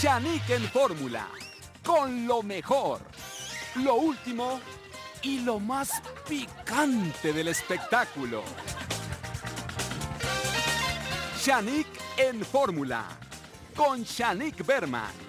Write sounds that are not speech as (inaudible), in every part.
Shanique en fórmula, con lo mejor, lo último y lo más picante del espectáculo. Shanique en fórmula, con Shanique Berman.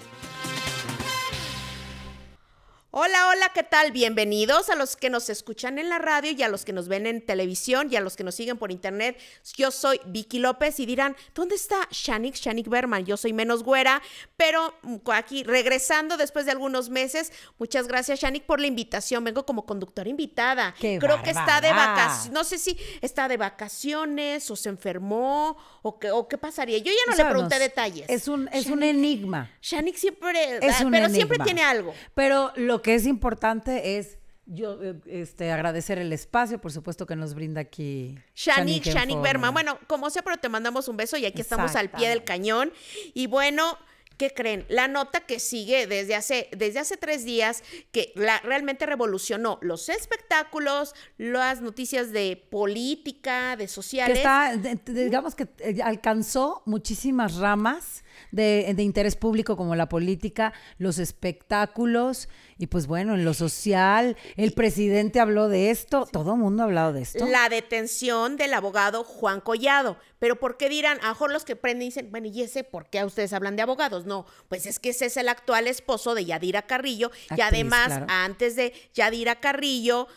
Hola, hola, ¿qué tal? Bienvenidos a los que nos escuchan en la radio y a los que nos ven en televisión y a los que nos siguen por internet. Yo soy Vicky López y dirán, ¿dónde está Shanik, Shanik Berman? Yo soy menos güera, pero mm, aquí regresando después de algunos meses. Muchas gracias, Shanik, por la invitación. Vengo como conductora invitada. Creo que está de vacaciones, no sé si está de vacaciones o se enfermó o, o qué pasaría. Yo ya no le pregunté detalles. Es un, es un enigma. Shanik siempre, ah, pero siempre tiene algo. Pero lo lo que es importante es yo eh, este, agradecer el espacio, por supuesto, que nos brinda aquí. Shanik, Shanik Berma. Bueno, como sea, pero te mandamos un beso y aquí estamos al pie del cañón. Y bueno. ¿Qué creen? La nota que sigue desde hace, desde hace tres días, que la, realmente revolucionó los espectáculos, las noticias de política, de sociales. Que está, digamos que eh, alcanzó muchísimas ramas de, interés público como la política, los espectáculos y pues bueno, en lo social. El presidente habló de esto, todo el mundo ha hablado de esto. La detención del abogado Juan Collado. Pero ¿por qué dirán? A los que prenden dicen, bueno, ¿y ese por qué a ustedes hablan de abogados? No, pues es que ese es el actual esposo de Yadira Carrillo y además antes de Yadira Carrillo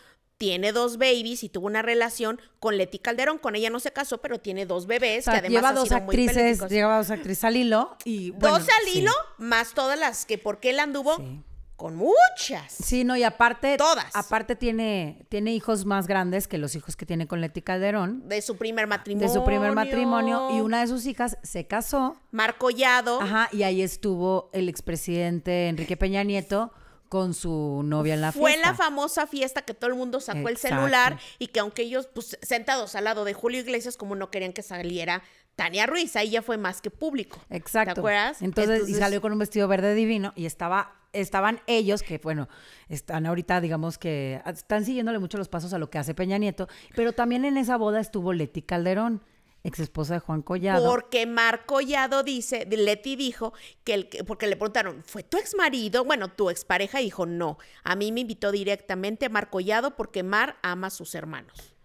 tiene dos babies y tuvo una relación con Leti Calderón. Con ella no se casó, pero tiene dos bebés. lleva dos actrices, lleva dos actrices al hilo. Y, dos al hilo, más todas las que porque él anduvo con muchas. Sí, no, y aparte. Todas. Aparte tiene, tiene hijos más grandes que los hijos que tiene con Leti Calderón. De su primer matrimonio. Ah, de su primer matrimonio. Y una de sus hijas se casó. Marco Yado. Ajá, y ahí estuvo el expresidente Enrique Peña Nieto con su novia en la fiesta. Fue la famosa fiesta que todo el mundo sacó el celular y que aunque ellos, pues, sentados al lado de Julio Iglesias, como no querían que saliera Tania Ruiz, ahí ya fue más que público. Exacto. ¿Te acuerdas? Entonces, y salió con un vestido verde divino y estaba estaban ellos que bueno, están ahorita digamos que están siguiéndole mucho los pasos a lo que hace Peña Nieto, pero también en esa boda estuvo Leti Calderón. Ex esposa de Juan Collado. Porque Mar Collado dice, Leti dijo que el, porque le preguntaron, ¿fue tu ex marido? Bueno, tu expareja dijo, no. A mí me invitó directamente Mar Collado porque Mar ama a sus hermanos.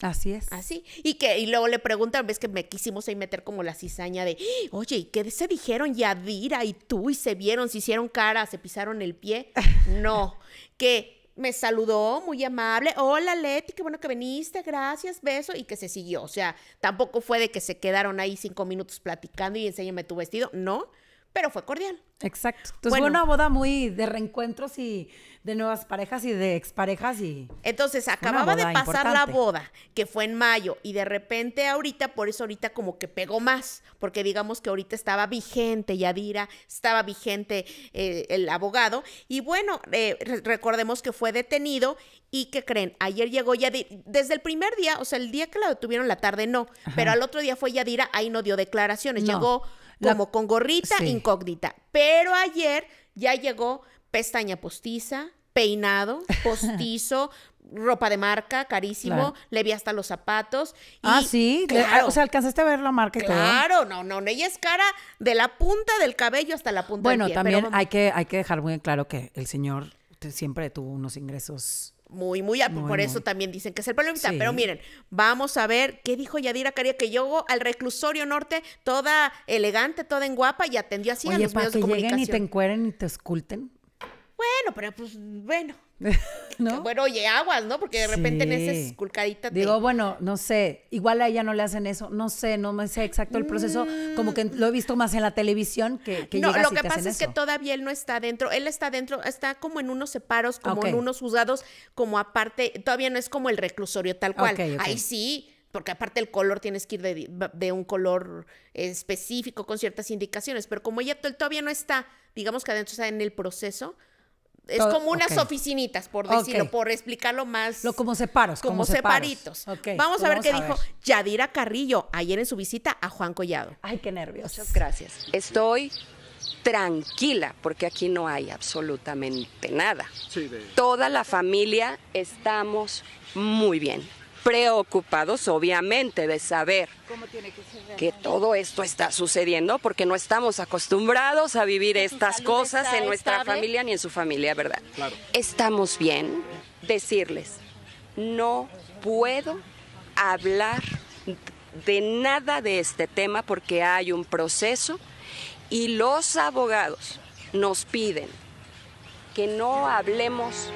Así es. Así. Y que, y luego le preguntan, ves que me quisimos ahí meter como la cizaña de, oye, ¿y qué se dijeron Yadira y tú? Y se vieron, se hicieron cara, se pisaron el pie. (laughs) No, que me saludó muy amable, hola Leti, qué bueno que viniste, gracias, beso, y que se siguió. O sea, tampoco fue de que se quedaron ahí cinco minutos platicando y enséñame tu vestido, no pero fue cordial. Exacto. Entonces fue una boda muy de reencuentros y de nuevas parejas y de exparejas y... Entonces acababa de pasar la boda, que fue en mayo, y de repente ahorita, por eso ahorita como que pegó más, porque digamos que ahorita estaba vigente Yadira, estaba vigente eh, el abogado, y bueno, eh, recordemos que fue detenido y que creen, ayer llegó Yadira, desde el primer día, o sea, el día que la detuvieron la tarde no, pero al otro día fue Yadira, ahí no dio declaraciones, llegó como con gorrita incógnita. Pero ayer ya llegó pestaña postiza, peinado, (laughs) postizo, ropa de marca, carísimo, le vi hasta los zapatos. ah, sí, ah, o sea, alcanzaste a ver la marca. Claro, no, no, ella es cara de la punta del cabello hasta la punta bueno, del pie. Bueno, también hay, que, hay que dejar muy claro que el señor siempre tuvo unos ingresos muy, muy, por eso también dicen que es el problema Pero miren, vamos a ver qué dijo Yadira Caria, que llegó al reclusorio norte toda elegante, toda en guapa y atendió así a los medios de comunicación. lleguen y te encueren y te esculten. Bueno, pero pues bueno. (laughs) Bueno, oye, aguas, ¿no? Porque de repente en ese esculcadita Digo, bueno, no sé, igual a ella no le hacen eso, no sé, no me sé exacto el proceso, como que lo he visto más en la televisión que, que No, lo que pasa es que todavía él no está dentro, él está dentro, está como en unos separos, como en unos juzgados, como aparte, todavía no es como el reclusorio tal cual. Ahí sí, porque aparte el color tienes que ir de, de, un color específico con ciertas indicaciones, pero como ella todavía no está, digamos que adentro está en el proceso, es como unas oficinitas, por decirlo, por explicarlo más. Lo como separos. Como, separitos. Vamos pues a ver qué dijo Yadira Carrillo ayer en su visita a Juan Collado. Ay, qué nervios. Muchas gracias. Estoy tranquila porque aquí no hay absolutamente nada. Toda la familia estamos muy bien preocupados, obviamente, de saber que, todo esto está sucediendo, porque no estamos acostumbrados a vivir estas cosas en nuestra familia ni en su familia, ¿verdad? Estamos bien decirles, no puedo hablar de nada de este tema porque hay un proceso y los abogados nos piden que no hablemos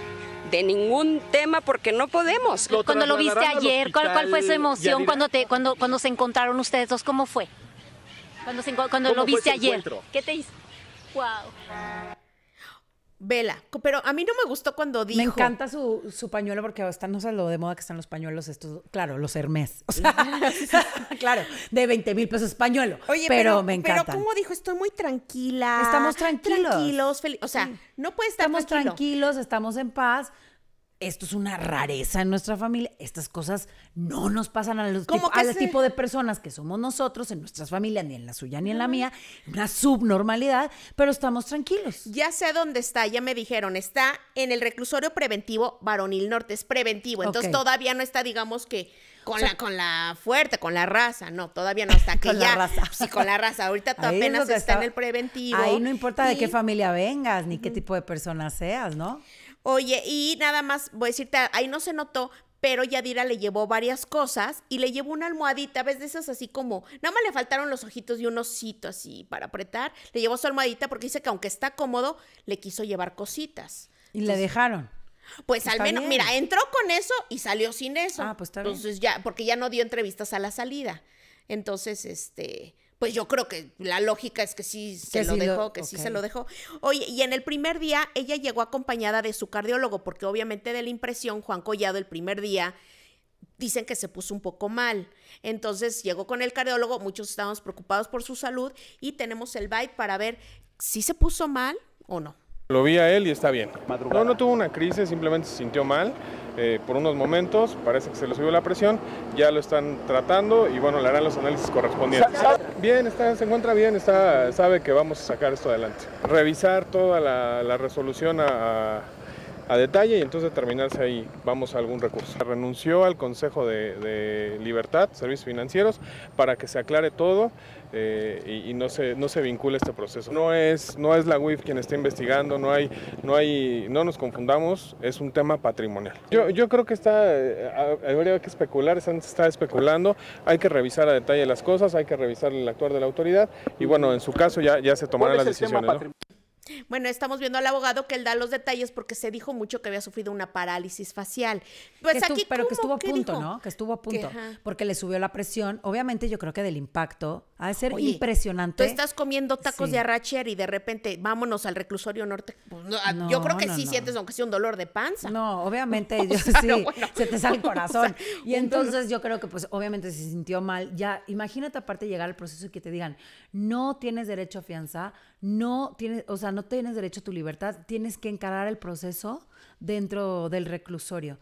de ningún tema porque no podemos. cuando lo viste ayer, ¿cuál, fue su emoción cuando, te, cuando, cuando se encontraron ustedes dos? ¿Cómo fue? Cuando, cuando lo viste ayer, ¿qué te hizo? ¡Wow! Vela, pero a mí no me gustó cuando dijo. Me encanta su, pañuelo porque están no sé lo de moda que están los pañuelos estos, claro, los Hermes. O sea, (laughs) (laughs) claro, de 20 mil pesos pañuelo. Oye, pero, me encanta. Pero como dijo, estoy muy tranquila. Estamos tranquilos. Tranquilos, feliz, o sea, no puede estar Estamos tranquilos, estamos en paz esto es una rareza en nuestra familia. Estas cosas no nos pasan a los a al tipo de personas que somos nosotros en nuestras familias, ni en la suya ni en la mía. Una subnormalidad, pero estamos tranquilos. Ya sé dónde está, ya me dijeron, está en el reclusorio preventivo varonil norte, es preventivo. Entonces todavía no está, digamos que con, la, con la fuerte, con la raza, no, todavía no está. (laughs) Que con la raza. Pues sí, con la raza. Ahorita tú (laughs) apenas está, en el preventivo. Ahí no importa de qué familia vengas, ni qué tipo de persona seas, ¿no? Oye, y nada más voy a decirte, ahí no se notó, pero Yadira le llevó varias cosas y le llevó una almohadita, ves de esas así como, nada más le faltaron los ojitos y un osito así para apretar, le llevó su almohadita porque dice que aunque está cómodo, le quiso llevar cositas. Y le dejaron. Pues al menos, mira, entró con eso y salió sin eso. Ah, pues está Entonces ya, porque ya no dio entrevistas a la salida. Entonces, este, pues yo creo que la lógica es que sí se lo dejó, que sí se lo dejó. Oye, y en el primer día ella llegó acompañada de su cardiólogo, porque obviamente de la impresión, Juan Collado el primer día dicen que se puso un poco mal. Entonces llegó con el cardiólogo, muchos estábamos preocupados por su salud y tenemos el bite para ver si se puso mal o no. Lo vi a él y está bien. No, no tuvo una crisis, simplemente se sintió mal eh, por unos momentos, parece que se le subió la presión, ya lo están tratando y bueno, le harán los análisis correspondientes. Bien, está, se encuentra bien, está, sabe que vamos a sacar esto adelante. Revisar toda la, resolución a a detalle y entonces terminarse ahí vamos a algún recurso. Renunció al Consejo de, Libertad, Servicios Financieros, para que se aclare todo eh, y, no, se, no se vincule este proceso. No es, no es la UIF quien está investigando, no, hay, no, hay, no nos confundamos, es un tema patrimonial. Yo, yo creo que está, eh, habría que especular, se está especulando, hay que revisar a detalle las cosas, hay que revisar el actuar de la autoridad y bueno, en su caso ya, ya se tomarán las decisiones. Bueno, estamos viendo al abogado que él da los detalles porque se dijo mucho que había sufrido una parálisis facial. Pues aquí, pero que estuvo a punto, ¿no? Que estuvo a punto, porque le subió la presión. Obviamente yo creo que del impacto ha de ser impresionante. Tú estás comiendo tacos de arracher y de repente vámonos al reclusorio norte. Pues, yo creo que sí sientes, aunque sea un dolor de panza. No, obviamente, (laughs) sí, se te sale el corazón. (laughs) y entonces yo creo que, pues, obviamente se sintió mal. Ya, imagínate aparte llegar al proceso y que te digan, no tienes derecho a fianza, no tienes, o sea, no tienes derecho a tu libertad, tienes que encarar el proceso dentro del reclusorio.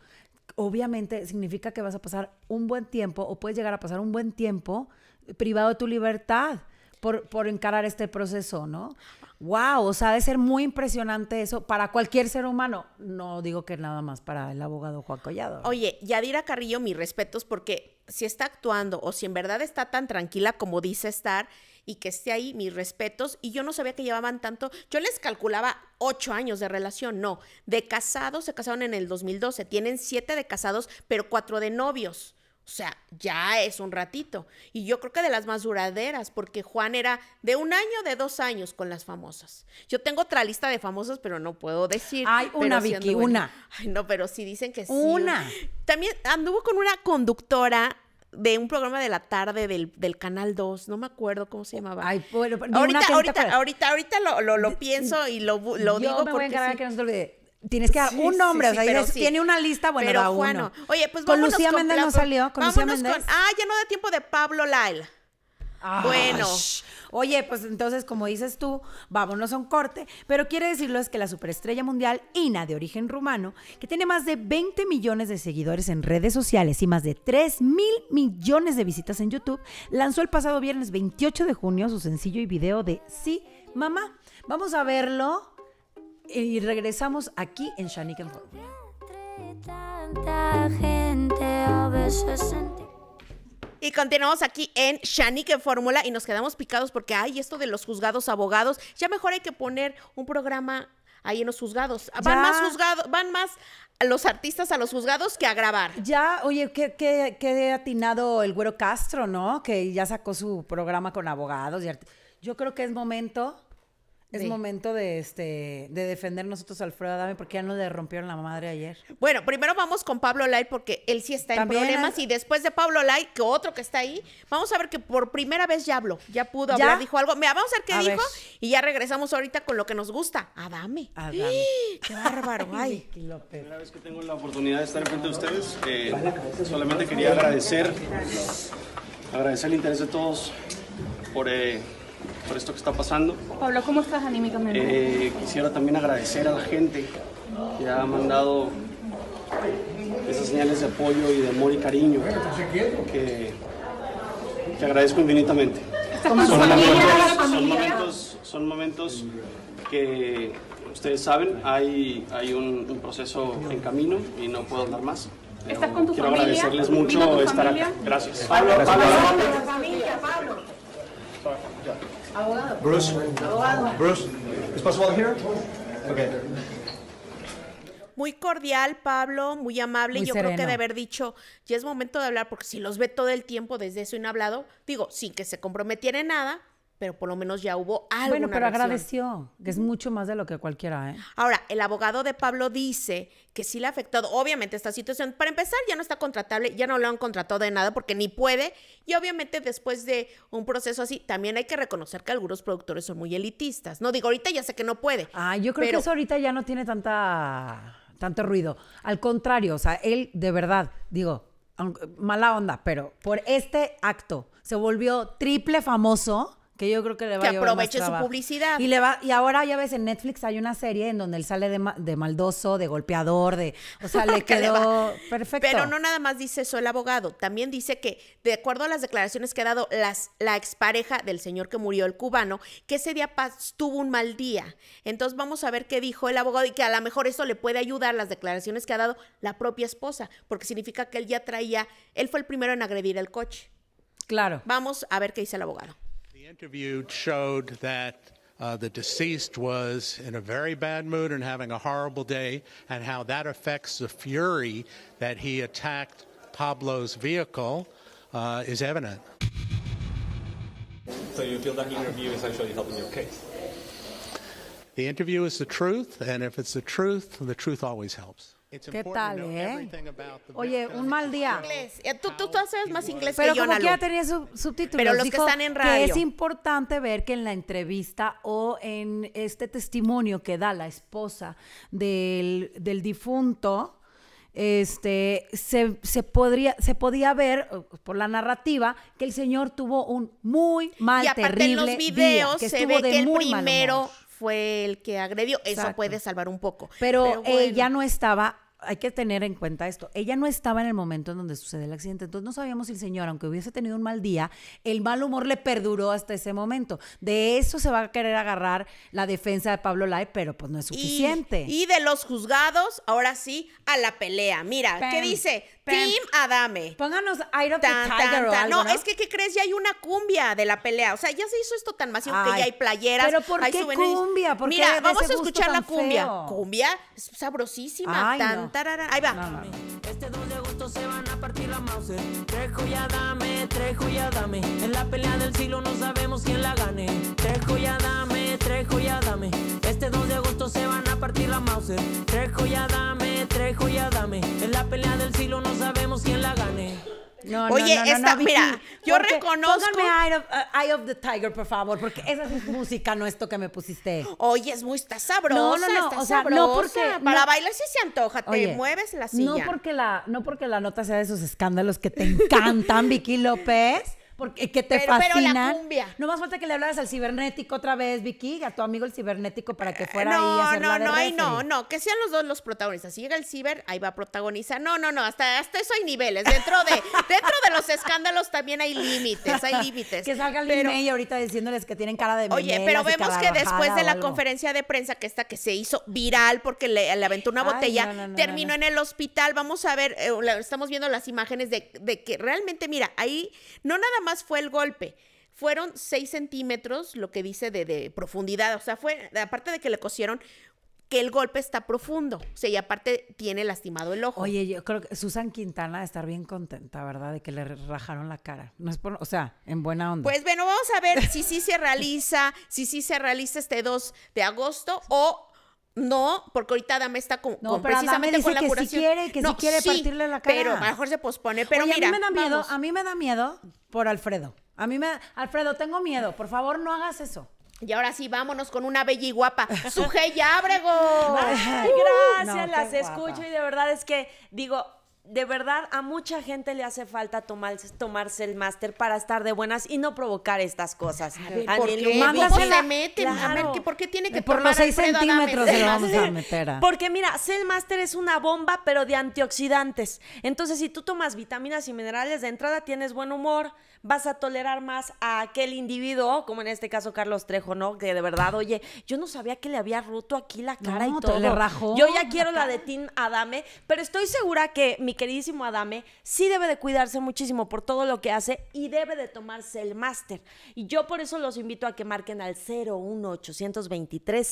Obviamente significa que vas a pasar un buen tiempo o puedes llegar a pasar un buen tiempo privado de tu libertad por, por encarar este proceso, ¿no? Wow, o sea, debe ser muy impresionante eso para cualquier ser humano. No digo que nada más para el abogado Juan Collado. Oye, Yadira Carrillo, mis respetos, porque si está actuando o si en verdad está tan tranquila como dice estar y que esté ahí, mis respetos. Y yo no sabía que llevaban tanto. Yo les calculaba ocho años de relación, no. De casados, se casaron en el 2012. Tienen siete de casados, pero cuatro de novios. O sea, ya es un ratito. Y yo creo que de las más duraderas, porque Juan era de un año, de dos años con las famosas. Yo tengo otra lista de famosas, pero no puedo decir. hay una, Vicky, una. Ay, no, pero sí dicen que sí. Una. También anduvo con una conductora de un programa de la tarde del, Canal 2, no me acuerdo cómo se llamaba. Ay, ahorita, ahorita, ahorita, ahorita, lo, pienso y lo, lo digo que no se olvide. Tienes que dar un nombre, o sea, tiene una lista, bueno, pero da uno. Oye, pues con no salió, con Lucía Méndez. Con, ah, ya no da tiempo de Pablo Lyle. bueno. Oye, pues entonces, como dices tú, vámonos a un corte, pero quiere decirlo es que la superestrella mundial Ina, de origen rumano, que tiene más de 20 millones de seguidores en redes sociales y más de 3 mil millones de visitas en YouTube, lanzó el pasado viernes 28 de junio su sencillo y video de Sí, Mamá. Vamos a verlo. Y regresamos aquí en Shanique en y continuamos aquí en Shanique Fórmula y nos quedamos picados porque hay esto de los juzgados abogados. Ya mejor hay que poner un programa ahí en los juzgados. Van más van más los artistas a los juzgados que a grabar. Ya, oye, qué, qué, qué atinado el güero Castro, ¿no? Que ya sacó su programa con abogados. Y Yo creo que es momento es momento de, este, de defender nosotros a Alfredo Adame porque ya no le rompieron la madre ayer. Bueno, primero vamos con Pablo Light porque él sí está en problemas. Y después de Pablo Light, que otro que está ahí, vamos a ver que por primera vez ya habló, ya pudo hablar, dijo algo. Mira, vamos a ver qué dijo y ya regresamos ahorita con lo que nos gusta. Adame. Adame. ¡Ah! ¡Qué bárbaro! (laughs) ¡Ay! La primera vez que tengo la oportunidad de estar frente de ustedes, eh, solamente quería agradecer, agradecer el interés de todos por... Eh, por esto que está pasando. Pablo, ¿cómo estás anímicamente? Eh, quisiera también agradecer a la gente que ha mandado esas señales de apoyo y de amor y cariño que, que agradezco infinitamente. Son, momentos, que ustedes saben, hay, hay un, proceso en camino y no puedo hablar más. quiero agradecerles mucho estar aquí. Gracias. Pablo. Abogado. Bruce. Bruce, Okay. Muy cordial, Pablo, muy amable. Yo creo que de haber dicho, ya es momento de hablar, porque si los ve todo el tiempo desde eso hablado, digo, sin que se comprometiera en nada, pero por lo menos ya hubo algo. Bueno, pero agradeció, que es mucho más de lo que cualquiera, ¿eh? Ahora, el abogado de Pablo dice que sí le ha afectado, obviamente, esta situación. Para empezar, ya no está contratable, ya no lo han contratado de nada porque ni puede. Y obviamente, después de un proceso así, también hay que reconocer que algunos productores son muy elitistas. No digo, ahorita ya sé que no puede. Ah, yo creo que eso ahorita ya no tiene tanta tanto ruido. Al contrario, o sea, él de verdad, digo, mala onda, pero por este acto se volvió triple famoso que yo creo que le va a Que aproveche su publicidad y le va y ahora ya ves en Netflix hay una serie en donde él sale de, maldoso de golpeador de o sea le (laughs) quedó perfecto Pero no nada más dice eso el abogado, también dice que, de acuerdo a las declaraciones que ha dado las, la expareja del señor que murió, el cubano, que ese día tuvo un mal día. Entonces vamos a ver qué dijo el abogado y que a lo mejor eso le puede ayudar las declaraciones que ha dado la propia esposa, porque significa que él ya traía, él fue el primero en agredir el coche. claro Vamos a ver qué dice el abogado. interview showed that uh, the deceased was in a very bad mood and having a horrible day, and how that affects the fury that he attacked Pablo's vehicle uh, is evident. So you feel that interview is actually helping your case? The interview is the truth, and if it's the truth, the truth always helps. ¿Qué tal, eh? Oye, un mal día. Tú, tú, sabes más inglés que yo, Pero como que ya tenía subtítulos. Pero los que están en radio. es importante ver que en la entrevista o en este testimonio que da la esposa del, del difunto, este, se, se, podría, se podía ver por la narrativa que el señor tuvo un muy mal, y aparte en los videos se ve que el primero fue el que agredió, eso puede salvar un poco. Pero, eh, ya ella no estaba hay que tener en cuenta esto. Ella no estaba en el momento en donde sucede el accidente, entonces no sabíamos si el señor, aunque hubiese tenido un mal día, el mal humor le perduró hasta ese momento. De eso se va a querer agarrar la defensa de Pablo Lai, pero pues no es suficiente. Y, de los juzgados, ahora sí, a la pelea. Mira, ¿qué dice? Team Adame. Pónganos Iron Tiger no, es que, ¿qué crees? Ya hay una cumbia de la pelea. O sea, ya se hizo esto tan masivo que ya hay playeras. Pero ¿por qué cumbia? Mira, vamos a escuchar la cumbia. Cumbia sabrosísima. Ahí va. Este 2 de agosto se van a partir la mouse. Trejo ya dame, trejo dame. En la pelea del siglo no sabemos quién la gane. Trejo ya dame, trejo dame. Este 2 de agosto se van a partir la mouse. Trejo ya dame, trejo dame. En la pelea del siglo no sabemos quién la gane. Oye, esta, mira, yo reconozco. Póngame uh, Eye of, the Tiger, por favor, porque esa es música, no esto que me pusiste. Oye, es muy está sabrosa, no, no, no, está No porque, Para bailar sí se antoja, te mueves la silla. No porque la, no porque la nota sea de esos escándalos que te encantan, (laughs) Vicky López porque que te pero, la cumbia. No más falta que le hablaras al cibernético otra vez, Vicky, a tu amigo el cibernético para que eh, fuera no, No, la no, no, no, que sean los dos los protagonistas. Si llega el ciber, ahí va a protagonizar. No, no, no, hasta, hasta eso hay niveles. Dentro de, (laughs) dentro de los escándalos también hay límites, hay límites. que salga el ahorita diciéndoles que tienen cara de Oye, pero vemos que después de la conferencia de prensa que esta que se hizo viral porque le, aventó una botella, terminó en el hospital. Vamos a ver, eh, estamos viendo las imágenes de que realmente, mira, ahí no nada más fue el golpe. Fueron 6 centímetros, lo que dice de, profundidad. O sea, fue, aparte de que le cosieron, que el golpe está profundo. O sea, y aparte tiene lastimado el ojo. Oye, yo creo que Susan Quintana de estar bien contenta, ¿verdad? De que le rajaron la cara. No es o sea, en buena onda. Pues bueno, vamos a ver si sí se realiza, si sí se realiza este 2 de agosto o no, porque ahorita Dame está con, precisamente con la que Si quiere, que no, si quiere partirle la cara. Pero mejor se pospone. Pero mira, a mí me da miedo, a mí me da miedo por Alfredo. A mí me da, Alfredo, tengo miedo. Por favor, no hagas eso. Y ahora sí, vámonos con una bella y guapa. y Ábrego. (laughs) Gracias, las escucho y de verdad es que digo, de verdad a mucha gente le hace falta tomar, tomarse el máster para estar de buenas y no provocar estas cosas. A ¿Por qué? ¿Cómo se la ¿por qué tiene que Por los seis centímetros se lo vamos a meter. Porque mira, el máster es una bomba, pero de antioxidantes. Entonces, si tú tomas vitaminas y minerales de entrada, tienes buen humor, vas a tolerar más a aquel individuo, como en este caso Carlos Trejo, ¿no? Que de verdad, oye, yo no sabía que le había roto aquí la cara y todo. Le rajó. Yo ya quiero la de Tim Adame, pero estoy segura que mi queridísimo Adame sí debe de cuidarse muchísimo por todo lo que hace y debe de tomarse el máster. Y yo por eso los invito a que marquen al 01823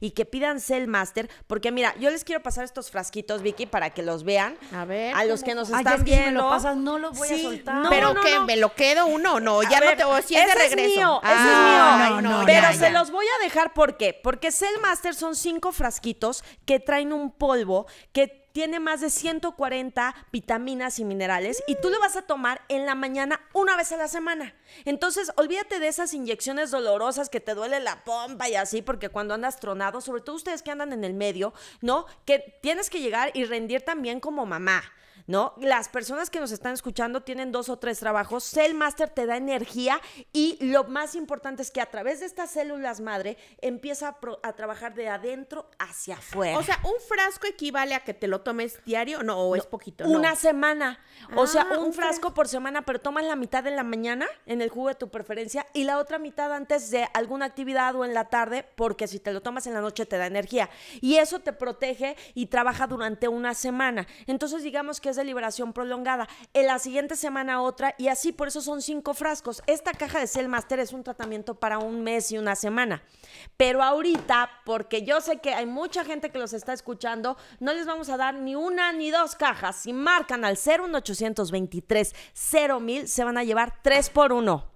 y que pidan el máster, porque mira, yo les quiero pasar estos frasquitos, Vicky, para que los vean. A ver. A los que nos están viendo. no los voy a soltar. pero no, me lo quedo uno, no, ya no te voy a regreso. mío, es ah, mío. Pero se los voy a dejar ¿por qué? Porque Cell Master son cinco frasquitos que traen un polvo que tiene más de 140 vitaminas y minerales y tú lo vas a tomar en la mañana una vez a la semana. Entonces, olvídate de esas inyecciones dolorosas que te duele la pompa y así, porque cuando andas tronado, sobre todo ustedes que andan en el medio, ¿no? Que tienes que llegar y rendir también como mamá. ¿no? Las personas que nos están escuchando tienen dos o tres trabajos. Cell Master te da energía y lo más importante es que a través de estas células madre empieza a, trabajar de adentro hacia afuera. O sea, un frasco equivale a que te lo tomes diario, o es poquito. Una semana. o sea, ah, un, frasco, por semana, pero tomas la mitad en la mañana en el jugo de tu preferencia y la otra mitad antes de alguna actividad o en la tarde, porque si te lo tomas en la noche te da energía. Y eso te protege y trabaja durante una semana. Entonces, digamos que es de liberación prolongada, en la siguiente semana otra y así, por eso son cinco frascos. Esta caja de Cell Master es un tratamiento para un mes y una semana. Pero ahorita, porque yo sé que hay mucha gente que los está escuchando, no les vamos a dar ni una ni dos cajas. Si marcan al 01823 0000 se van a llevar tres por uno.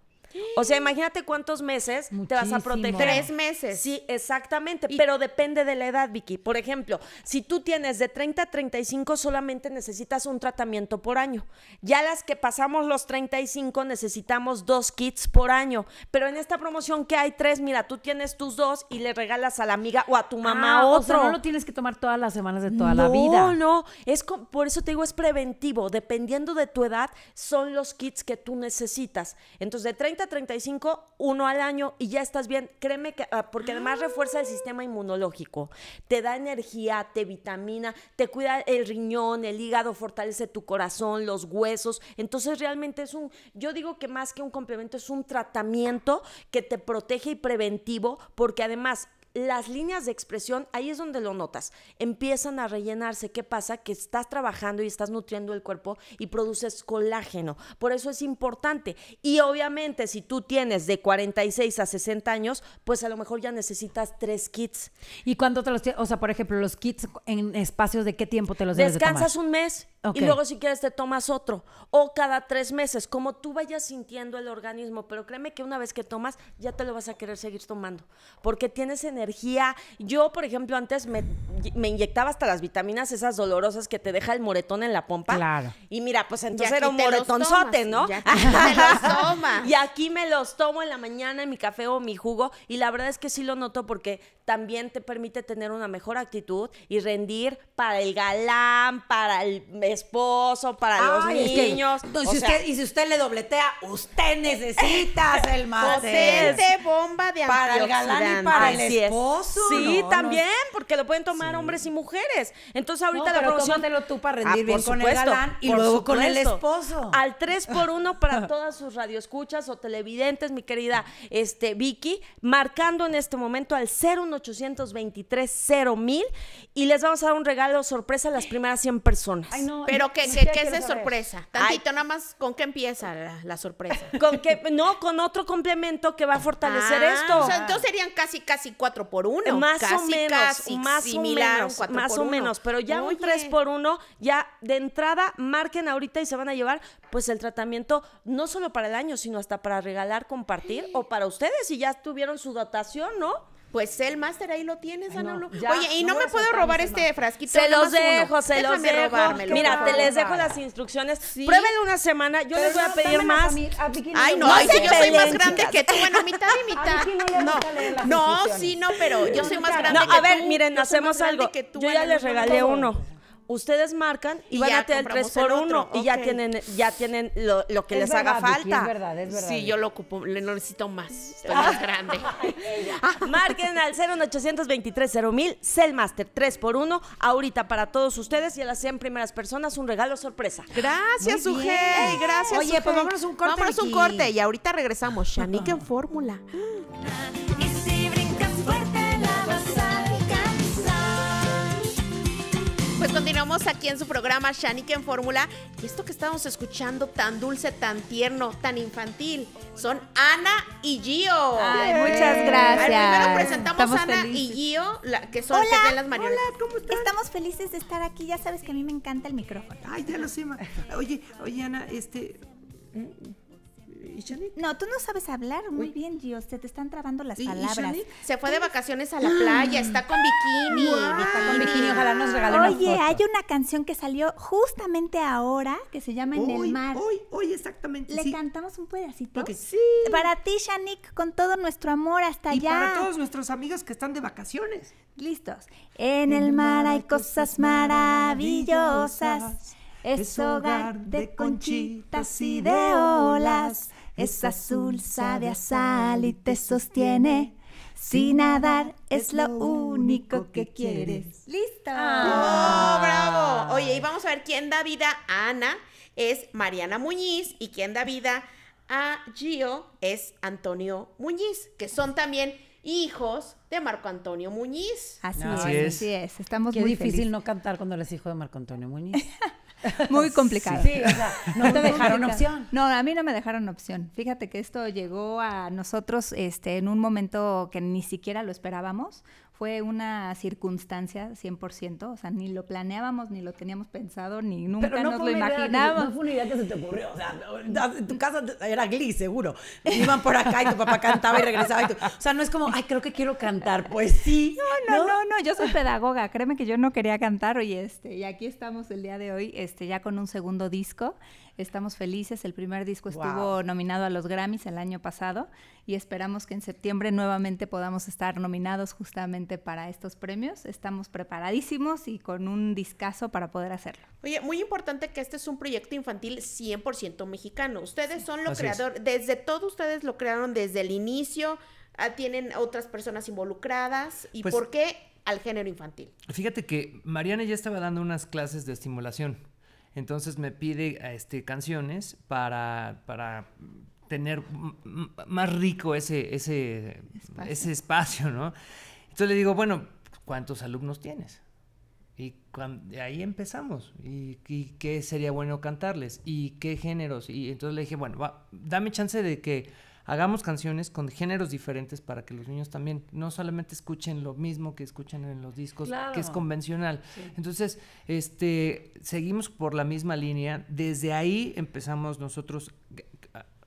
O sea, imagínate cuántos meses te vas a proteger. Tres meses. Sí, exactamente, pero depende de la edad, Vicky. Por ejemplo, si tú tienes de 30 a 35, solamente necesitas un tratamiento por año. Ya las que pasamos los 35, necesitamos dos kits por año. Pero en esta promoción que hay tres, mira, tú tienes tus dos y le regalas a la amiga o a tu mamá ah, otro. no lo tienes que tomar todas las semanas de toda la vida. No, no, es por eso te digo, es preventivo. Dependiendo de tu edad, son los kits que tú necesitas. Entonces, de 30 35, uno al año y ya estás bien. Créeme que, ah, porque además ah. refuerza el sistema inmunológico, te da energía, te vitamina, te cuida el riñón, el hígado, fortalece tu corazón, los huesos. Entonces realmente es un, yo digo que más que un complemento es un tratamiento que te protege y preventivo, porque además las líneas de expresión, ahí es donde lo notas, empiezan a rellenarse. ¿Qué pasa? Que estás trabajando y estás nutriendo el cuerpo y produces colágeno. Por eso es importante. Y obviamente si tú tienes de 46 a 60 años, pues a lo mejor ya necesitas tres kits. ¿Y cuánto te los O sea, por ejemplo, los kits en espacios de qué tiempo te los Descansas un mes y luego si quieres te tomas otro. O cada tres meses, como tú vayas sintiendo el organismo. Pero créeme que una vez que tomas, ya te lo vas a querer seguir tomando. Porque tienes energía. Yo, por ejemplo, antes me, inyectaba hasta las vitaminas esas dolorosas que te deja el moretón en la pompa. Claro. Y mira, pues entonces era un moretonzote, ¿no? me los (laughs) y aquí me los tomo en la mañana en mi café o mi jugo. Y la verdad es que sí lo noto porque también te permite tener una mejor actitud y rendir para el galán, para el esposo, para los niños. y si usted le dobletea, usted necesita (laughs) el mate. bomba de Para el galán y para el esposo. Sí, también, porque lo pueden tomar hombres y mujeres. Entonces ahorita la promoción... tú para rendir ah, bien con el galán y luego con el esposo. Al 3 por 1 para (laughs) todas sus radioescuchas o televidentes, mi querida este, Vicky, marcando en este momento al ser uno cero mil, y les vamos a dar un regalo sorpresa a las primeras 100 personas. Ay, no, Pero que, es de sorpresa. Tantito, nada más, ¿con qué empieza la, sorpresa? (laughs) ¿Con qué? No, con otro complemento que va a fortalecer ah, esto. O sea, entonces serían casi, casi 4 por 1 Más o menos, casi más similar o menos, más o menos. Pero ya un 3 por 1 ya de entrada, marquen ahorita y se van a llevar pues el tratamiento no solo para el año, sino hasta para regalar, compartir o para ustedes si ya tuvieron su dotación, ¿no? Pues el máster ahí lo tienes, Ana. Oye, y no, me puedo robar este frasquito. Se los dejo, se Déjame los dejo. Robármelo. Mira, te les dejo las instrucciones. ¿Sí? una semana, yo les voy a pedir más. Ay, no, yo soy más grande que tú, bueno, mitad y (laughs) mitad. No, no, sí, no, pero yo soy más grande que tú. a ver, miren, hacemos algo. Yo ya les regalé uno ustedes marcan y, van a tener 3 x 1 y ya tienen, ya tienen lo, que les haga falta. es verdad, es verdad. Sí, yo lo ocupo, le necesito más, estoy más (laughs) grande. Ah, marquen al 01823 mil Cellmaster 3 x 1 ahorita para todos ustedes y a las 100 primeras personas un regalo sorpresa. Gracias, Sujei, gracias. Oye, pues vámonos un corte. Vámonos un corte y ahorita regresamos. Shanique en fórmula. Pues continuamos aquí en su programa Shanique en Fórmula. Y esto que estamos escuchando tan dulce, tan tierno, tan infantil, son Ana y Gio. Ay, muchas gracias. ver, primero presentamos a Ana y Gio, que son hola, las marionetas. Hola, ¿cómo están? Estamos felices de estar aquí. Ya sabes que a mí me encanta el micrófono. Ay, ya lo sé. Oye, oye, Ana, este. No, tú no sabes hablar muy bien, Dios. Se te están trabando las palabras. Se fue de vacaciones a la playa, (gasps) está con bikini. Está con bikini, ojalá nos regalara. Oye, hay una canción que salió justamente ahora que se llama En el mar. Hoy, hoy, exactamente. ¿Le cantamos un pedacito? Sí. Para ti, Shanik, con todo nuestro amor hasta allá. Y para todos nuestros amigos que están de vacaciones. Listos. En, el mar hay cosas maravillosas es hogar de conchitas y de olas, es azul, de a sal y te sostiene. Sin nadar es lo único que quieres. ¡Listo! Ah. ¡Oh, bravo! Oye, y vamos a ver quién da vida a Ana es Mariana Muñiz y quién da vida a Gio es Antonio Muñiz, que son también hijos de Marco Antonio Muñiz. Así, es, así es. Estamos Qué muy difícil no cantar cuando eres hijo de Marco Antonio Muñiz. (laughs) (laughs) muy complicado. Sí, o sea, no te dejaron opción. No, a mí no me dejaron opción. Fíjate que esto llegó a nosotros este, en un momento que ni siquiera lo esperábamos fue una circunstancia 100%, o sea, ni lo planeábamos, ni lo teníamos pensado, ni nunca nos lo imaginábamos. no fue una idea que se te ocurrió, o sea, en tu casa era gris seguro. Iban por acá y tu papá cantaba y regresaba. o sea, no es como, ay, creo que quiero cantar, pues sí. No, no, no, no, yo soy pedagoga, créeme que yo no quería cantar, y este, y aquí estamos el día de hoy, este, ya con un segundo disco. Estamos felices. El primer disco estuvo nominado a los Grammys el año pasado y esperamos que en septiembre nuevamente podamos estar nominados justamente para estos premios. Estamos preparadísimos y con un discazo para poder hacerlo. Oye, muy importante que este es un proyecto infantil 100% mexicano. Ustedes son los creadores, desde todo ustedes lo crearon desde el inicio, ah, tienen otras personas involucradas y pues por qué al género infantil. Fíjate que Mariana ya estaba dando unas clases de estimulación entonces me pide este, canciones para, tener más rico ese, ese, espacio. ese espacio, ¿no? Entonces le digo, bueno, ¿cuántos alumnos tienes? Y ahí empezamos. Y, qué sería bueno cantarles? ¿Y qué géneros? Y entonces le dije, bueno, dame chance de que hagamos canciones con géneros diferentes para que los niños también no solamente escuchen lo mismo que escuchan en los discos, que es convencional. Entonces, este, seguimos por la misma línea. Desde ahí empezamos nosotros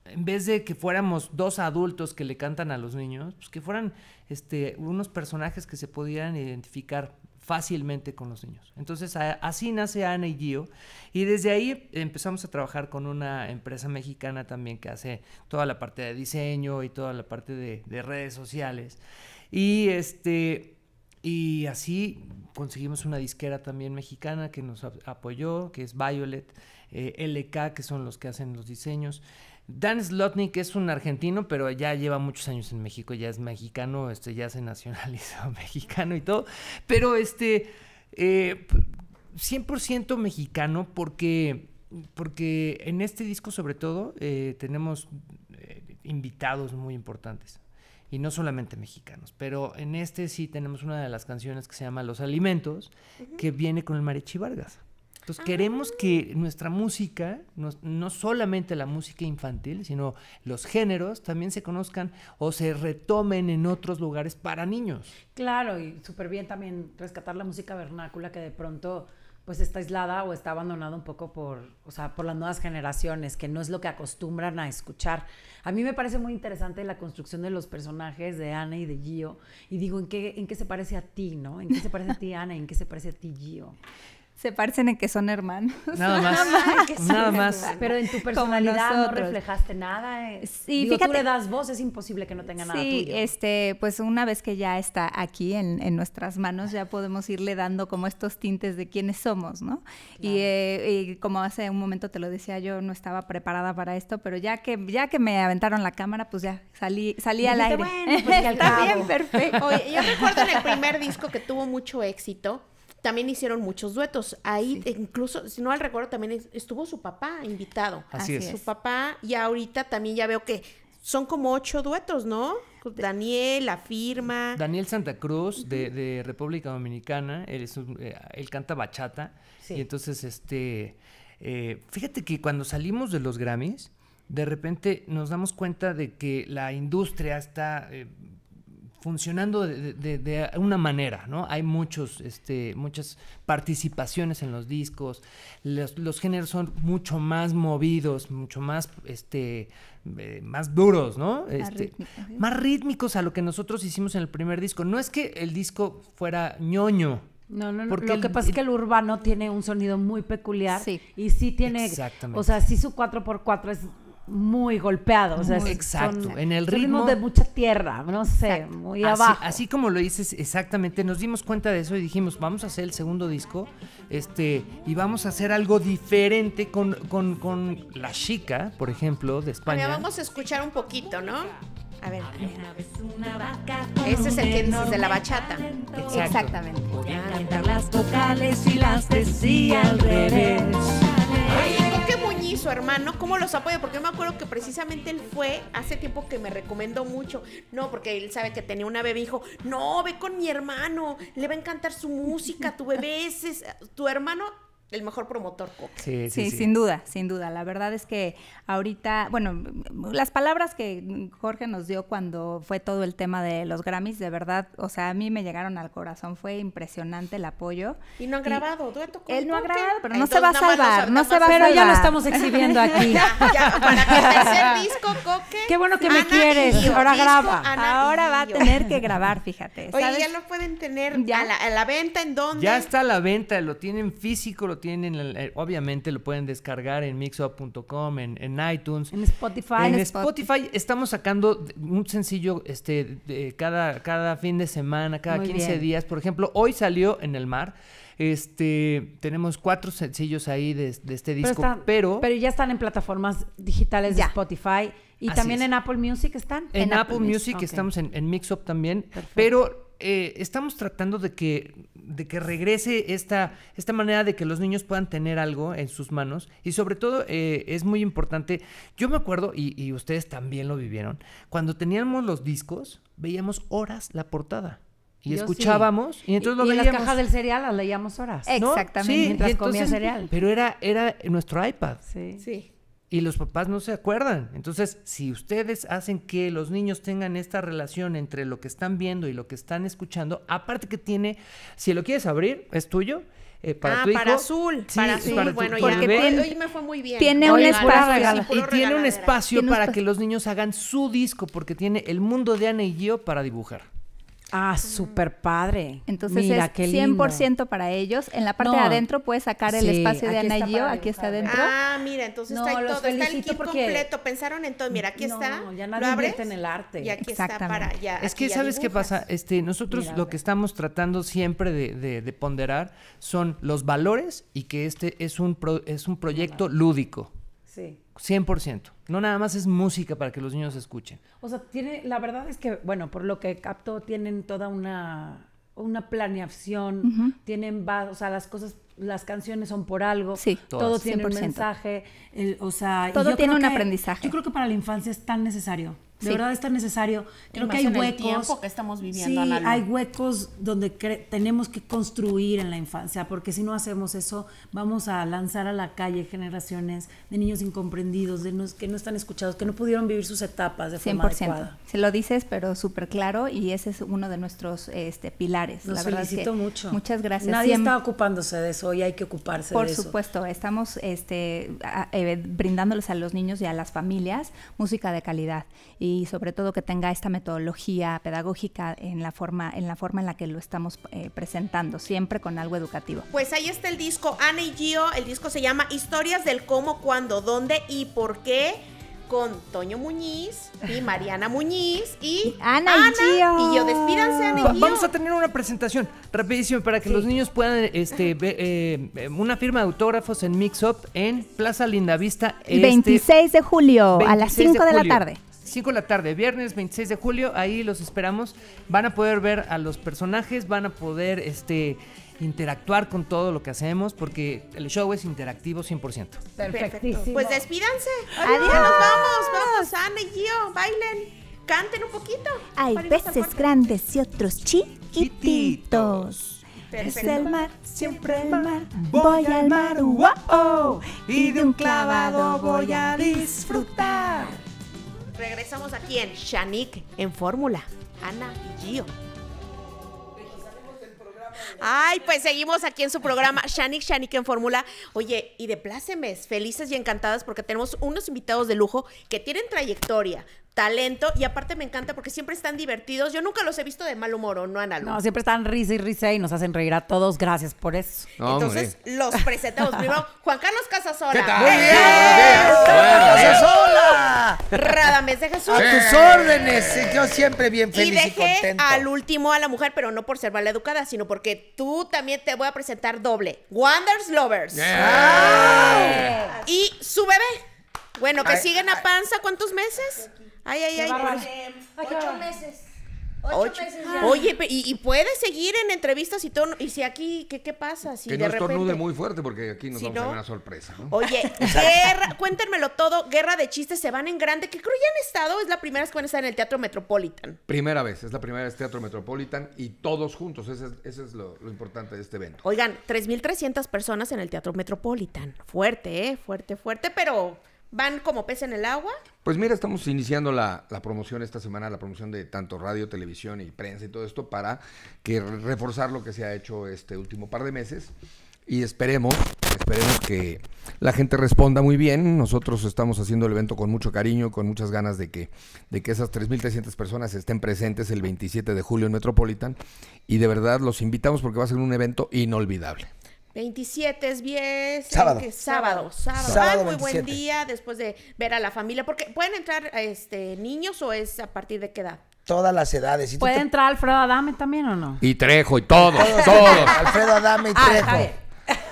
en vez de que fuéramos dos adultos que le cantan a los niños, pues que fueran este, unos personajes que se pudieran identificar fácilmente con los niños. Entonces así nace Ana y Gio y desde ahí empezamos a trabajar con una empresa mexicana también que hace toda la parte de diseño y toda la parte de, redes sociales y este y así conseguimos una disquera también mexicana que nos apoyó que es Violet eh, LK que son los que hacen los diseños Dan Slotnik es un argentino, pero ya lleva muchos años en México, ya es mexicano, este, ya se nacionalizó (laughs) mexicano y todo. Pero este, 100% eh, mexicano porque, porque en este disco sobre todo eh, tenemos eh, invitados muy importantes. Y no solamente mexicanos, pero en este sí tenemos una de las canciones que se llama Los Alimentos, que viene con el marechi Vargas. Entonces queremos que nuestra música, no, solamente la música infantil, sino los géneros también se conozcan o se retomen en otros lugares para niños. Claro, y súper bien también rescatar la música vernácula que de pronto pues está aislada o está abandonada un poco por, o sea, por las nuevas generaciones, que no es lo que acostumbran a escuchar. A mí me parece muy interesante la construcción de los personajes de Ana y de Gio, y digo, ¿en qué, en qué se parece a ti, no? ¿En qué se parece a ti, Ana? ¿En qué se parece a ti, Gio? se parecen en que son hermanos. (laughs) Nada más. Pero en tu personalidad no reflejaste nada. Eh. Tú le das voz, es imposible que no tenga nada sí, este, pues una vez que ya está aquí en, en, nuestras manos, ya podemos irle dando como estos tintes de quiénes somos, ¿no? Eh, y, como hace un momento te lo decía, yo no estaba preparada para esto, pero ya que ya que me aventaron la cámara, pues ya salí salí al aire. perfecto. yo recuerdo en el primer disco que tuvo mucho éxito también hicieron muchos duetos. Ahí incluso, si no al recuerdo, también estuvo su papá invitado. Así, es. Su papá, y ahorita también ya veo que son como ocho duetos, ¿no? Daniel, la firma. Daniel Santa Cruz, de, de República Dominicana, eh, él, canta bachata. Sí. Y entonces, este, eh, fíjate que cuando salimos de los Grammys, de repente nos damos cuenta de que la industria está eh, funcionando de, una manera, ¿no? Hay muchos, este, muchas participaciones en los discos, los, géneros son mucho más movidos, mucho más, este, eh, más duros, ¿no? Este, Más rítmicos a lo que nosotros hicimos en el primer disco. No es que el disco fuera ñoño, no, no, Porque lo que pasa es que el urbano tiene un sonido muy peculiar. Y sí tiene. Exactamente. O sea, sí su 4x4 es muy golpeados. O exacto, en el ritmo, de mucha tierra, no sé, muy abajo. Así como lo dices, exactamente, nos dimos cuenta de eso y dijimos, vamos a hacer el segundo disco este, y vamos a hacer algo diferente con, La Chica, por ejemplo, de España. vamos a escuchar un poquito, ¿no? A ver, ese es el que dices de la bachata. Exactamente. las vocales y las decía al revés su hermano, ¿cómo los apoya? Porque yo me acuerdo que precisamente él fue hace tiempo que me recomendó mucho. No, porque él sabe que tenía una bebé y dijo, no, ve con mi hermano, le va a encantar su música, tu bebé ese es tu hermano el mejor promotor. Sí, sí, sin duda, sin duda. La verdad es que ahorita, bueno, las palabras que Jorge nos dio cuando fue todo el tema de los Grammys, de verdad, o sea, a mí me llegaron al corazón, fue impresionante el apoyo. Y no ha grabado, coque? Él no ha grabado, pero no se va a salvar, no, se va a salvar. Pero ya lo estamos exhibiendo (laughs) aquí. para que el disco, Coque. Qué bueno que me quieres, ahora graba. ahora va a tener que grabar, fíjate. Oye, ya lo pueden tener A, la, venta, ¿en dónde? Ya está a la venta, lo tienen físico, lo eh, obviamente lo pueden descargar en mixup.com, en, iTunes. En Spotify. En, Spotify. estamos sacando un sencillo este, cada, cada fin de semana, cada 15 días. Por ejemplo, hoy salió En el Mar. Este, tenemos cuatro sencillos ahí de, este disco, pero, pero, ya están en plataformas digitales de Spotify y también en Apple Music están. En, Apple, Music, estamos en, en Mixup también, pero eh, estamos tratando de que, de que regrese esta, esta manera de que los niños puedan tener algo en sus manos y sobre todo eh, es muy importante, yo me acuerdo, y, y ustedes también lo vivieron, cuando teníamos los discos, veíamos horas la portada. Y escuchábamos y entonces lo y veíamos. En las cajas del cereal las leíamos horas. Exactamente, mientras comía cereal. Pero era, era nuestro iPad. Sí. sí y los papás no se acuerdan. Entonces, si ustedes hacen que los niños tengan esta relación entre lo que están viendo y lo que están escuchando, aparte que tiene, si lo quieres abrir, es tuyo. para tu para azul. para azul, para porque pues, Tiene, hoy me fue muy bien. Tiene un espacio. y tiene un espacio para que los niños hagan su disco, porque tiene el mundo de Ana y yo para dibujar. Ah, súper padre. Entonces es 100% para ellos. En la parte de adentro puedes sacar el espacio de Ana y Aquí está adentro. Ah, mira, entonces está ahí todo. Está el kit completo. Pensaron en todo. Mira, aquí está. ya nadie ¿Lo abres? en el arte. Y Es que, ¿sabes qué pasa? Este, nosotros lo que estamos tratando siempre de, ponderar son los valores y que este es un, es un proyecto lúdico. Sí. 100%. No nada más es música para que los niños escuchen. O sea, tiene, la verdad es que, bueno, por lo que capto, tienen toda una, una planeación, tienen, o sea, las cosas, las canciones son por algo, sí, todo tiene un mensaje, o sea... Todo tiene un aprendizaje. Yo creo que para la infancia es tan necesario. De verdad está necesario. Creo que hay huecos. El tiempo que estamos viviendo. Sí, hay huecos donde tenemos que construir en la infancia, porque si no hacemos eso, vamos a lanzar a la calle generaciones de niños incomprendidos, de que no están escuchados, que no pudieron vivir sus etapas de forma 100%. Se lo dices, pero súper claro, y ese es uno de nuestros este, pilares. la mucho. Muchas gracias. Nadie está ocupándose de eso y hay que ocuparse Por de eso. Por supuesto, estamos este, eh, brindándoles a los niños y a las familias música de calidad. Y y sobre todo que tenga esta metodología pedagógica en la forma en la forma en la que lo estamos eh, presentando, siempre con algo educativo. Pues ahí está el disco Ana y Gio, el disco se llama Historias del cómo, cuándo, dónde y por qué con Toño Muñiz y Mariana Muñiz y Ana, y, Gio. y yo. Despídanse, Ana y Vamos a tener una presentación rapidísimo para que los niños puedan este ver, eh, eh, una firma de autógrafos en Mix Up en Plaza Lindavista. El este 26 de julio a las 5 de la tarde. 5 de la tarde, viernes 26 de julio, ahí los esperamos. Van a poder ver a los personajes, van a poder este, interactuar con todo lo que hacemos, porque el show es interactivo 100%. perfecto Pues despídanse. Adiós. Nos vamos, vamos, Ana y bailen, canten un poquito. Hay peces grandes y otros chiquititos. Es el mar, siempre el mar. Voy al mar, wow, y de un clavado voy a disfrutar. Regresamos aquí en Shanik en Fórmula. Ana y Gio. Ay, pues seguimos aquí en su programa Shanik Shanik en Fórmula. Oye, y de plácemes, felices y encantadas porque tenemos unos invitados de lujo que tienen trayectoria, talento y aparte me encanta porque siempre están divertidos. Yo nunca los he visto de mal humor o no Ana No, siempre están risa y risa y nos hacen reír a todos. Gracias por eso. Entonces los presentamos (laughs) primero. Juan Carlos Casasola. ¿Qué ¡Muy bien! ¡Casasola! (laughs) Radames de Jesús. A tus órdenes. Yo siempre bien feliz y, dejé y contento. al último a la mujer, pero no por ser mal educada, sino porque tú también te voy a presentar doble. Wonders Lovers. Ah. Y su bebé. Bueno, que siguen a panza, ¿cuántos meses? Ay, ay, ay. Ocho meses. Ocho, meses Oye, y, puede seguir en entrevistas y todo. Y si aquí, ¿qué, pasa? Si que estornude muy fuerte porque aquí nos vamos a una sorpresa. Oye, guerra, cuéntenmelo todo. Guerra de chistes, se van en grande. Que creo ya han estado. Es la primera vez que van a estar en el Teatro Metropolitan. Primera vez, es la primera vez Teatro Metropolitan y todos juntos. Ese es, lo, lo, importante de este evento. Oigan, 3.300 personas en el Teatro Metropolitan. Fuerte, ¿eh? Fuerte, fuerte, pero ¿Van como pez en el agua? Pues mira, estamos iniciando la, la, promoción esta semana, la promoción de tanto radio, televisión y prensa y todo esto para que reforzar lo que se ha hecho este último par de meses y esperemos, esperemos que la gente responda muy bien. Nosotros estamos haciendo el evento con mucho cariño, con muchas ganas de que, de que esas 3.300 personas estén presentes el 27 de julio en Metropolitan y de verdad los invitamos porque va a ser un evento inolvidable. 27 es viernes ¿eh? Sábado. sábado. Sábado, muy buen día después de ver a la familia. Porque pueden entrar este, niños o es a partir de qué edad? Todas las edades. ¿Puede entrar Alfredo Adame también o no? Y Trejo y todos, todos. Alfredo Adame y ah, Trejo.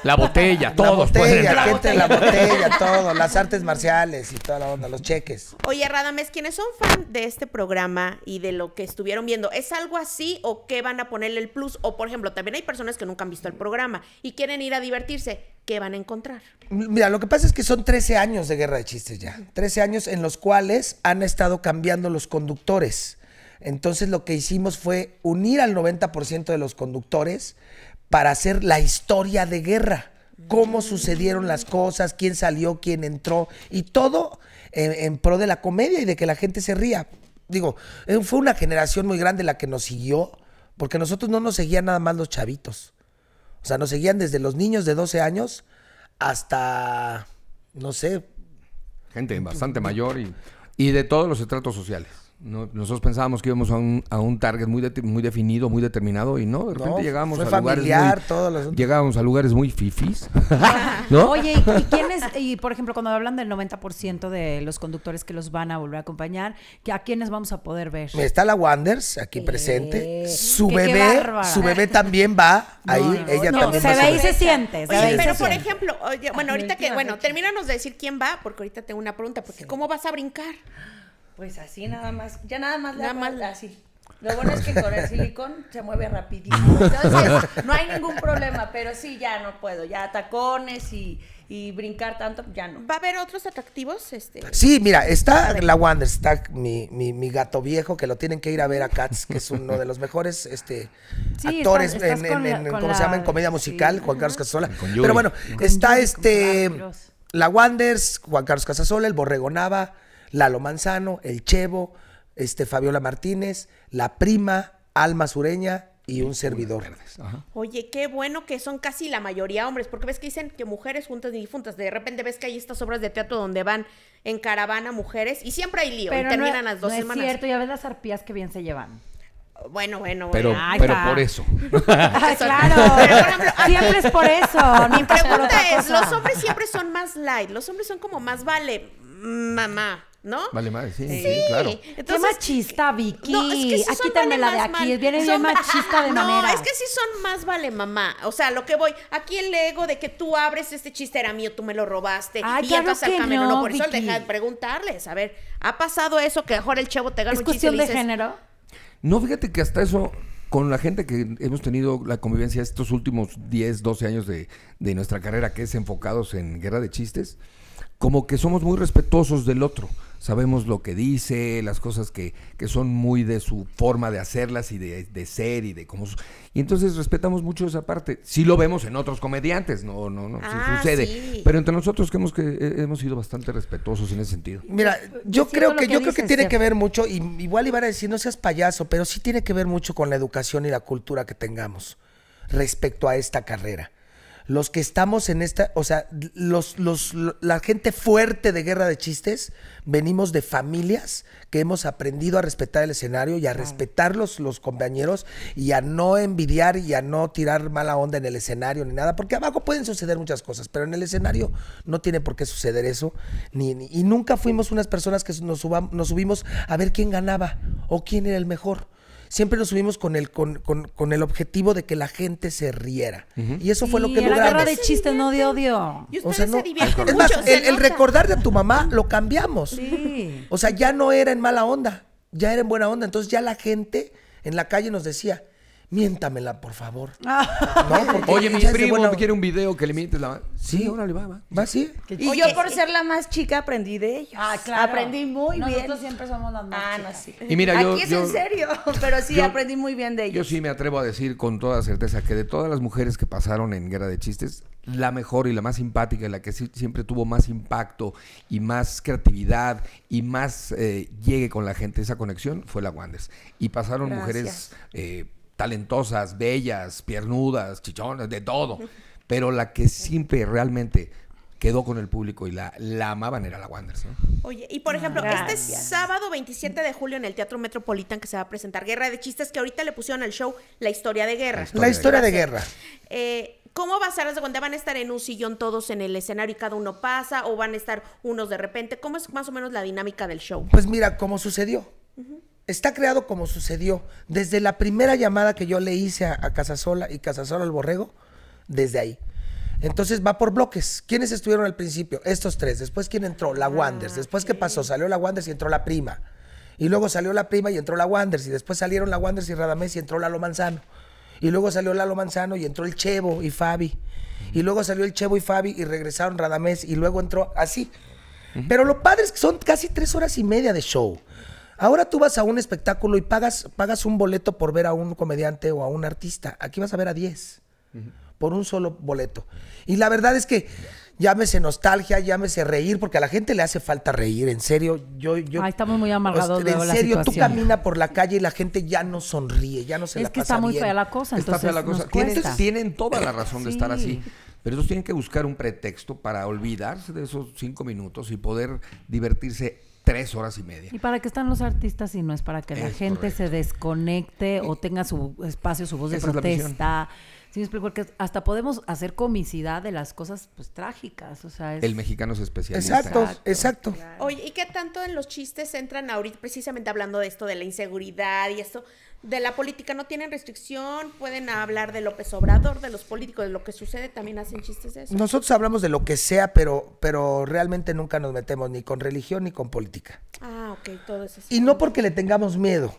La botella, todos. Pues, la botella, la botella, todo. Las artes marciales y toda la onda, los cheques. Oye, Radames, quienes son fan de este programa y de lo que estuvieron viendo, ¿es algo así o qué van a ponerle el plus? O, por ejemplo, también hay personas que nunca han visto el programa y quieren ir a divertirse. ¿Qué van a encontrar? Mira, lo que pasa es que son 13 años de guerra de chistes ya. 13 años en los cuales han estado cambiando los conductores. Entonces lo que hicimos fue unir al 90% de los conductores para hacer la historia de guerra. Cómo mm. sucedieron las cosas, quién salió, quién entró y todo en, pro de la comedia y de que la gente se ría. Digo, eh, fue una generación muy grande la que nos siguió, porque nosotros no nos seguían nada más los chavitos. O sea, nos seguían desde los niños de 12 años hasta, no sé. Gente bastante mayor y, y de todos los estratos sociales nosotros pensábamos que íbamos a un, a un target muy, muy definido, muy determinado y no, de repente llegábamos a lugares muy, llegábamos fifis. (laughs) Oye, ¿y, quiénes y por ejemplo, cuando hablan del 90% de los conductores que los van a volver a acompañar, ¿a quiénes vamos a poder ver? Está la Wanders aquí presente, su bebé, su bebé también va ahí, ella también se y se siente, pero por ejemplo, bueno, ahorita que bueno, termínanos de decir quién va porque ahorita tengo una pregunta, porque ¿cómo vas a brincar? pues así nada más, ya nada más nada la más así. Lo bueno es que con el (laughs) silicón se mueve rapidísimo. (laughs) no hay ningún problema, pero sí, ya no puedo. Ya tacones y, brincar tanto, ya no. ¿Va a haber otros atractivos? Este? Sí, mira, está la Wander, está mi, mi, gato viejo, que lo tienen que ir a ver a Katz, que es uno de los mejores este, actores en, ¿cómo se llama? En comedia musical, Juan Carlos Casasola. Pero bueno, está este... La Wanders, Juan Carlos Casasola, el Borrego Nava, Lalo Manzano, El Chevo, este, Fabiola Martínez, La Prima, Alma Sureña y un servidor. Oye, qué bueno que son casi la mayoría hombres, porque ves que dicen que mujeres juntas ni difuntas. De repente ves que hay estas obras de teatro donde van en caravana mujeres y siempre hay lío y terminan las dos no Es cierto, ya ves las arpías que bien se llevan. Bueno, bueno, bueno. (laughs) Pero, por eso. claro. (laughs) siempre es por eso. Mi pregunta es, los hombres siempre son más light, los hombres son como más vale, mamá. ¿no? Vale madre, sí, sí, claro. Qué machista, eh, Vicky. No, es que son la de aquí, es machista de (laughs) no, No, es que si son más vale mamá. O sea, lo que voy, aquí el ego de que tú abres este chiste era mío, tú me lo robaste. Ay, y claro que camino, no, por eso le de preguntarles. A ver, ¿ha pasado eso que mejor el chavo te gana un cuestión chiste? ¿Es de género? No, fíjate que hasta eso con la gente que hemos tenido la convivencia estos últimos 10, 12 años de, de, nuestra carrera, que es enfocados en guerra de chistes, como que somos muy respetuosos del otro sabemos lo que dice, las cosas que, que son muy de su forma de hacerlas y de, ser y de cómo... Y entonces respetamos mucho esa parte. Sí lo vemos en otros comediantes, no, no, no, ah, sucede. Pero entre nosotros que hemos, eh, que hemos sido bastante respetuosos en ese sentido. Mira, yo, creo que, yo creo que tiene que ver mucho, y igual iba a decir, no seas payaso, pero sí tiene que ver mucho con la educación y la cultura que tengamos respecto a esta carrera los que estamos en esta, o sea, los, los, la gente fuerte de guerra de chistes, venimos de familias que hemos aprendido a respetar el escenario y a respetar los, compañeros y a no envidiar y a no tirar mala onda en el escenario ni nada, porque abajo pueden suceder muchas cosas, pero en el escenario no tiene por qué suceder eso. Ni, y nunca fuimos unas personas que nos, nos subimos a ver quién ganaba o quién era el mejor siempre nos subimos con el, con, el objetivo de que la gente se riera. Y eso fue lo que logramos. La guerra de chistes, no de odio. o más, el, recordar de tu mamá lo cambiamos. O sea, ya no era en mala onda, ya era en buena onda. Entonces ya la gente en la calle nos decía, miéntamela, por favor. (laughs) Ah. Oye, mi primo quiere un video que le mientes la mano. Sí, ahora le va, va. Va, sí. Y yo por ser la más chica aprendí de ellos. Ah, claro. Aprendí muy bien. Nosotros siempre somos las más ah, No, Y mira, yo, Aquí es en serio, (laughs) pero sí aprendí muy bien de ellos. Yo sí me atrevo a decir con toda certeza que de todas las mujeres que pasaron en Guerra de Chistes, la mejor y la más simpática, y la que siempre tuvo más impacto y más creatividad y más eh, llegue con la gente, esa conexión, fue la Wanders. Y pasaron mujeres... Eh, talentosas, bellas, piernudas, chichonas, de todo. Pero la que siempre realmente quedó con el público y la, la amaban era la Wanders. Oye, y por ah, ejemplo, este sábado 27 de julio en el Teatro Metropolitan que se va a presentar Guerra de Chistes, que ahorita le pusieron al show La Historia de Guerra. La Historia, de, Guerra. Eh, ¿Cómo va a ser? van a estar en un sillón todos en el escenario y cada uno pasa? ¿O van a estar unos de repente? ¿Cómo es más o menos la dinámica del show? Pues mira, ¿cómo sucedió? está creado como sucedió. Desde la primera llamada que yo le hice a, Casasola y Casasola al Borrego, desde ahí. Entonces va por bloques. ¿Quiénes estuvieron al principio? Estos tres. Después, ¿quién entró? La ah, Wanders. Después, ¿qué pasó? Salió la Wanders y entró la prima. Y luego salió la prima y entró la Wanders. Y después salieron la Wanders y Radamés y entró Lalo Manzano. Y luego salió Lalo Manzano y entró el Chevo y Fabi. Y luego salió el Chevo y Fabi y regresaron Radamés. Y luego entró así. Pero lo padre es que son casi tres horas y media de show. Ahora tú vas a un espectáculo y pagas, pagas un boleto por ver a un comediante o a un artista. Aquí vas a ver a 10 por un solo boleto. Y la verdad es que llámese nostalgia, llámese reír, porque a la gente le hace falta reír, en serio. Yo, yo, estamos muy amargados. situación. en serio, tú caminas por la calle y la gente ya no sonríe, ya no se la Es que está muy fea la cosa. Está fea la cosa. tienen toda la razón de estar así. Pero ellos tienen que buscar un pretexto para olvidarse de esos cinco minutos y poder divertirse tres horas y media. ¿Y para qué están los artistas si no es para que la gente se desconecte o tenga su espacio, su voz de protesta? ¿Sí Porque hasta podemos hacer comicidad de las cosas pues trágicas, o sea, es... El mexicano es especial Exacto, exacto. Oye, ¿y qué tanto en los chistes entran ahorita precisamente hablando de esto de la inseguridad y esto de la política no tienen restricción, pueden hablar de López Obrador, de los políticos, de lo que sucede, también hacen chistes de eso. Nosotros hablamos de lo que sea, pero, pero realmente nunca nos metemos ni con religión ni con política. Ah, ok, todo eso. Y no porque le tengamos miedo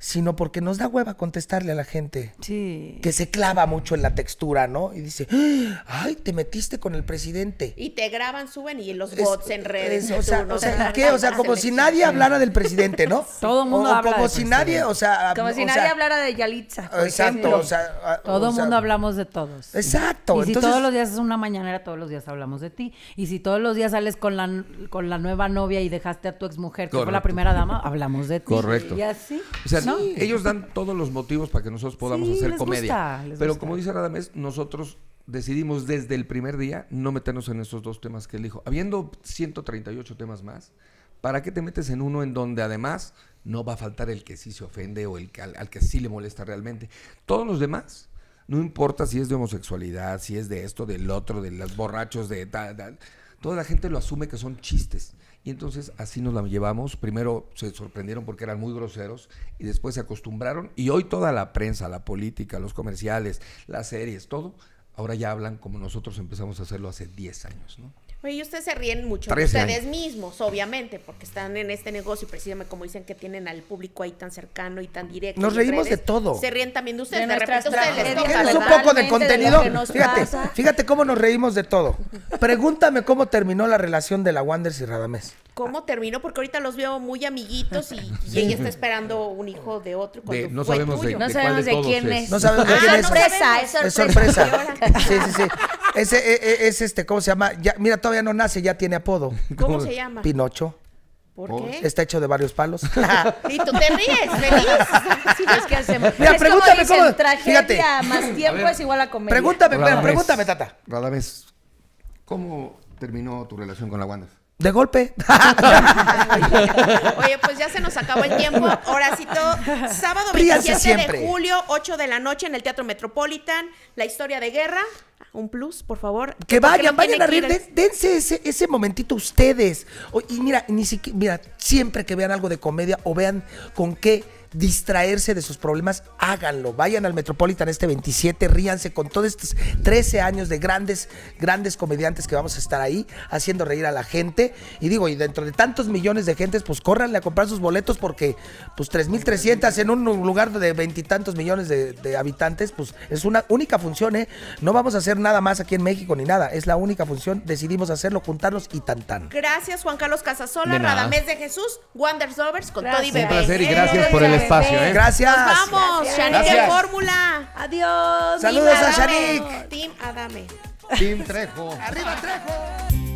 sino porque nos da hueva contestarle a la gente. Sí. Que se clava mucho en la textura, ¿no? Y dice, ah, ay, te metiste con el presidente. Y te graban, suben y los bots en redes. o, sea, ¿qué? O sea, como si nadie hablara del presidente, ¿no? (laughs) Todo el mundo Como si nadie, o sea. Como si nadie hablara de Yalitza. exacto, o sea. Todo el mundo hablamos de todos. Exacto. Y si todos los días es una mañanera, todos los días hablamos de ti. Y si todos los días sales con la, con la nueva novia y dejaste a tu exmujer, que fue la primera dama, hablamos de ti. Correcto. Y así. O sea, ellos dan todos los motivos para que nosotros podamos hacer comedia. pero como dice Radamés, nosotros decidimos desde el primer día no meternos en esos dos temas que él dijo. Habiendo 138 temas más, ¿para qué te metes en uno en donde además no va a faltar el que sí se ofende o el que, al, que sí le molesta realmente? Todos los demás no importa si es de homosexualidad, si es de esto, del otro, de los borrachos, de tal. Toda la gente lo asume que son chistes. Y entonces así nos la llevamos. Primero se sorprendieron porque eran muy groseros y después se acostumbraron. Y hoy toda la prensa, la política, los comerciales, las series, todo, ahora ya hablan como nosotros empezamos a hacerlo hace 10 años. ¿no? Oye, ustedes se ríen mucho ustedes mismos, obviamente, porque están en este negocio y precisamente como dicen que tienen al público ahí tan cercano y tan directo. Nos reímos de todo. Se ríen también de ustedes. De, ustedes les Es un poco de contenido. fíjate, fíjate cómo nos reímos de todo. (laughs) Pregúntame cómo terminó la relación de la Wanders y Radamés. ¿Cómo terminó? Porque ahorita los veo muy amiguitos y, ella está esperando un hijo de otro. no, sabemos de, quién es. No sabemos de ah, quién es. No Es sorpresa. sí, sí, sí. Ese e, e, es, este, ¿cómo se llama? mira, todavía no nace, ya tiene apodo. (laughs) ¿Cómo, se llama? Pinocho. ¿Por qué? Está hecho de varios palos. Y (laughs) tú te ríes, feliz. (laughs) Sí, es pues, que hacemos. Mira, es pregúntame como dicen, cómo. Fíjate. más tiempo es igual a comer. Pregúntame, pregúntame, Tata. Radames, ¿cómo terminó tu relación con la Wanda? De golpe. (laughs) Oye, pues ya se nos acabó el tiempo. Horacito, sábado 27 de julio, 8 de la noche en el Teatro Metropolitan, La historia de guerra. Un plus, por favor. Que vayan, vayan a reír. dense ese, momentito ustedes. y mira, ni siquiera, mira, siempre que vean algo de comedia o vean con qué distraerse de sus problemas, háganlo. Vayan al Metropolitan este 27, ríanse con todos estos 13 años de grandes, grandes comediantes que vamos a estar ahí haciendo reír a la gente. Y digo, y dentro de tantos millones de gentes, pues córranle a comprar sus boletos porque pues 3.300 en un lugar de veintitantos millones de, habitantes, pues es una única función, ¿eh? No vamos a hacer nada más aquí en México ni nada, es la única función, decidimos hacerlo, juntarnos y tan Gracias Juan Carlos Casasola, Radamés de Jesús, Wonders con Toddy Bebé. Un placer y gracias por el espacio, ¿eh? Gracias. Nos vamos, Shanique Fórmula. Adiós. Saludos a Shanique. Team Adame. Team Trejo. Arriba Trejo.